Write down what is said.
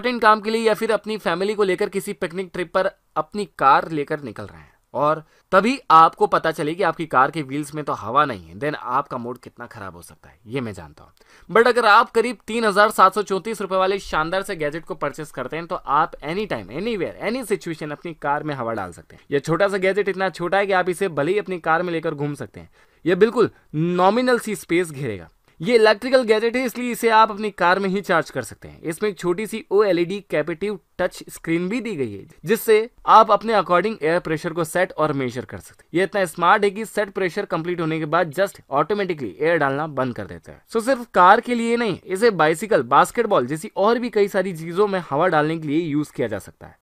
important काम के लिए या फिर अपनी फैमिली को लेकर किसी पिकनिक ट्रिप पर अपनी कार लेकर निकल रहे हैं और तभी आपको पता चले कि आपकी कार के व्हील्स में तो हवा नहीं है देन आपका मूड कितना खराब हो सकता है ये मैं जानता हूँ बट अगर आप करीब तीन हजार सात सौ चौंतीस रुपए वाले शानदार से गैजेट को परचेस करते हैं तो आप any time anywhere any situation अपनी कार में हवा डाल सकते हैं यह छोटा सा गैजेट इतना छोटा है कि आप इसे भले ही अपनी कार में लेकर घूम सकते हैं यह बिल्कुल नॉमिनल सी स्पेस घेरेगा ये इलेक्ट्रिकल गैजेट है इसलिए इसे आप अपनी कार में ही चार्ज कर सकते हैं इसमें एक छोटी सी O LED e capacitive touch screen भी दी गई है जिससे आप अपने अकॉर्डिंग एयर प्रेशर को सेट और मेजर कर सकते हैं ये इतना स्मार्ट है कि सेट प्रेशर कंप्लीट होने के बाद जस्ट ऑटोमेटिकली एयर डालना बंद कर देता है सो so, सिर्फ कार के लिए नहीं इसे बाइसिकल बास्केटबॉल जैसी और भी कई सारी चीजों में हवा डालने के लिए यूज किया जा सकता है